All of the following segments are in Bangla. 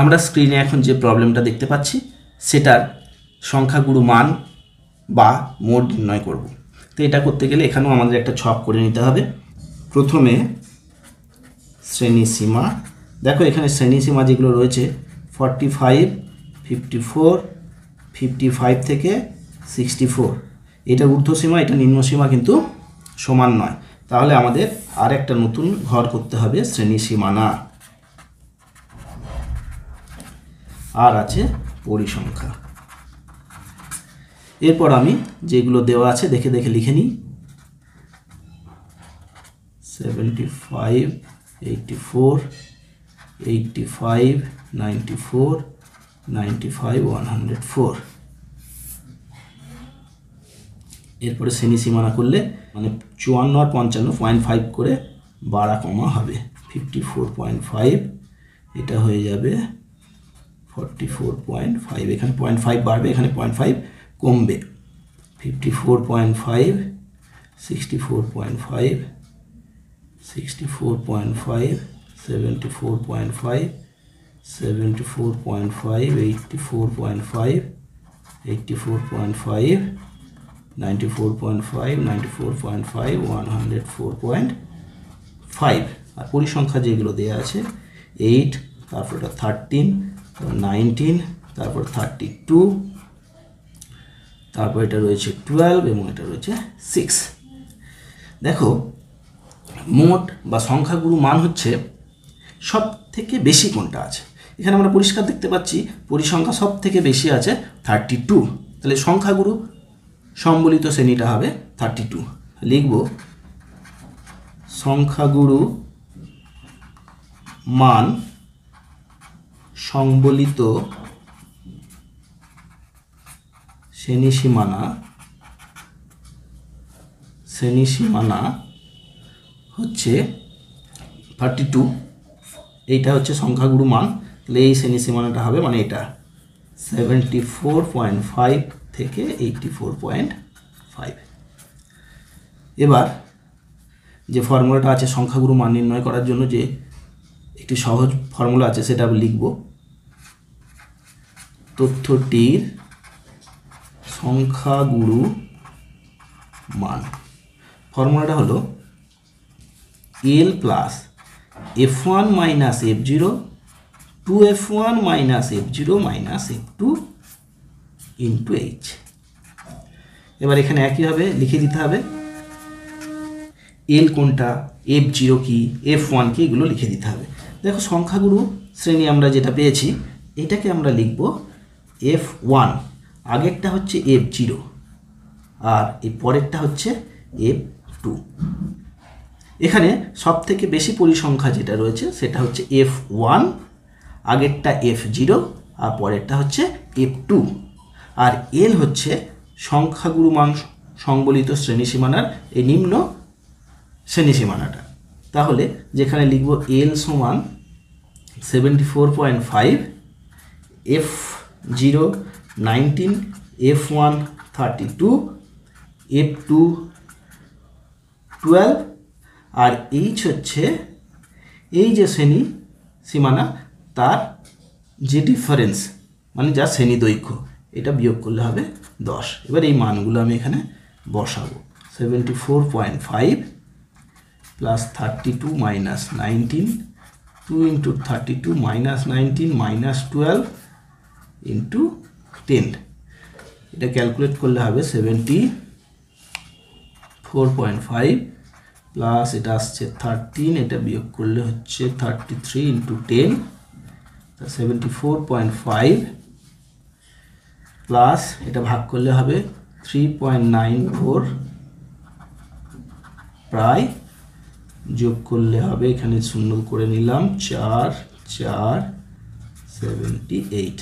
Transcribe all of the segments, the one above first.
আমরা স্ক্রিনে এখন যে প্রবলেমটা দেখতে পাচ্ছি সেটার সংখ্যাগুরু মান বা মোড নির্ণয় করব তো এটা করতে গেলে এখানেও আমাদের একটা ছক করে নিতে হবে প্রথমে শ্রেণীসীমা দেখো এখানে শ্রেণীসীমা যেগুলো রয়েছে forty five fifty four fifty five থেকে সিক্সটি ফোর এটা ঊর্ধ্বসীমা এটা নিম্নসীমা কিন্তু সমান নয় তাহলে আমাদের আর একটা নতুন ঘর করতে হবে শ্রেণীসীমানা আর আছে পরিসংখ্যা এরপর আমি যেগুলো দেওয়া আছে দেখে দেখে লিখে নিই seventy five eighty four eighty five ninety four ninety five one hundred four এরপরে শ্রেণী সীমানা করলে মানে চুয়ান্ন আর পঞ্চান্ন পয়েন্ট ফাইভ করে বাড়া কমা হবে ফিফটি ফোর পয়েন্ট ফাইভ এটা হয়ে যাবে ফর্টি ফোর পয়েন্ট ফাইভ এখানে পয়েন্ট ফাইভ বাড়বে এখানে পয়েন্ট ফাইভ কমবে fifty four point five sixty four point five sixty four point five seventy four point five seventy four point five eighty four point five eighty four point five ninety four point five ninety four point five one hundred four point five আর পরিসংখ্যা যেগুলো দেওয়া আছে এইট তারপর এটা থার্টিন নাইনটিন তারপর থার্টি টু তারপর এটা রয়েছে টুয়েলভ এবং এটা রয়েছে সিক্স দেখো মোট বা সংখ্যাগুরু মান হচ্ছে সব থেকে বেশি কোনটা আছে এখানে আমরা পরিষ্কার দেখতে পাচ্ছি পরিসংখ্যা সব থেকে বেশি আছে থার্টি টু তাহলে সংখ্যাগুরু সম্বলিত শ্রেণীটা হবে থার্টি টু লিখব সংখ্যাগুরু মান সংবলিত শ্রেণী সীমানা শ্রেণী সীমানা হচ্ছে থার্টি টু এইটা হচ্ছে সংখ্যাগুরু মান তাহলে এই শ্রেণী সীমানাটা হবে মানে এটা সেভেন্টি ফোর পয়েন্ট ফাইভ থেকে এইটটি ফোর পয়েন্ট ফাইভ এবার যে ফর্মুলাটা আছে সংখ্যাগুরু মান নির্ণয় করার জন্য যে একটি সহজ ফর্মুলা আছে সেটা লিখব তথ্যটির সংখ্যাগুরু মান ফর্মুলাটা হলো L plus F one minus F zero two F one minus F zero minus F two into H এবার এখানে একইভাবে লিখে দিতে হবে এল কোনটা এফ জিরো কি এফ ওয়ান কি এগুলো লিখে দিতে হবে দেখো সংখ্যাগুরু শ্রেণী আমরা যেটা পেয়েছি এটাকে আমরা লিখবো এফ ওয়ান আগেরটা হচ্ছে এফ জিরো আর এই পরেরটা হচ্ছে এফ টু এখানে সব থেকে বেশি পরিসংখ্যা যেটা রয়েছে সেটা হচ্ছে এফ ওয়ান আগেরটা এফ জিরো আর পরেরটা হচ্ছে এফ টু আর এল হচ্ছে সংখ্যাগুরু মান সংবলিত সীমানার এই নিম্ন শ্রেণী সীমানাটা তাহলে যেখানে লিখব এল সমান seventy four point five F zero nineteen F one thirty two F two twelve আর এইচ হচ্ছে এই যে শ্রেণী সীমানা তার যে ডিফারেন্স মানে যা শ্রেণী দৈর্ঘ্য এটা বিয়োগ করলে হবে দশ এবার এই মানগুলো আমি এখানে বসাবো seventy four point five plus thirty two minus nineteen two into thirty two minus nineteen minus twelve into ten এটা ক্যালকুলেট করলে হবে seventy four point five plus এটা আসছে থার্টিন এটা বিয়োগ করলে হচ্ছে thirty three into ten seventy four point five plus এটা ভাগ করলে হবে থ্রি পয়েন্ট নাইন ফোর প্রায় যোগ করলে হবে এখানে শূন্য করে নিলাম চার চার seventy eight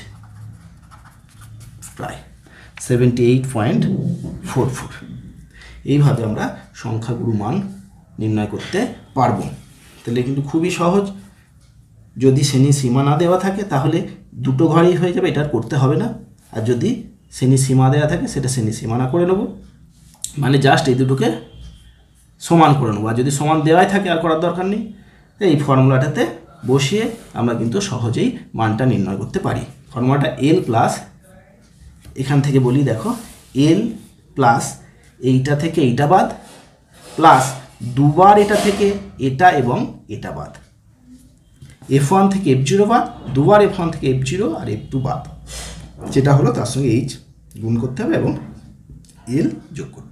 seventy eight point four four এইভাবে আমরা সংখ্যাগুরু মান নির্ণয় করতে পারব তাহলে কিন্তু খুবই সহজ যদি শ্রেণীর সীমা না দেওয়া থাকে তাহলে দুটো ঘরেই হয়ে যাবে এটা করতে হবে না আর যদি শ্রেণী সীমা দেওয়া থাকে সেটা শ্রেণী সীমা না করে নেব মানে জাস্ট এই দুটোকে সমান করে নেবো আর যদি সমান দেওয়াই থাকে আর করার দরকার নেই এই ফর্মুলাটাতে বসিয়ে আমরা কিন্তু সহজেই মানটা নির্ণয় করতে পারি ফর্মুলাটা এল প্লাস এখান থেকে বলি দেখো এল প্লাস এইটা থেকে এইটা বাদ প্লাস দুবার এটা থেকে এটা এবং এটা বাদ এফ ওয়ান থেকে এফ জিরো বাদ দুবার এফ ওয়ান থেকে এফ জিরো আর এফ টু বাদ যেটা হলো তার সঙ্গে এইচ গুণ করতে হবে এবং এল যোগ করতে হবে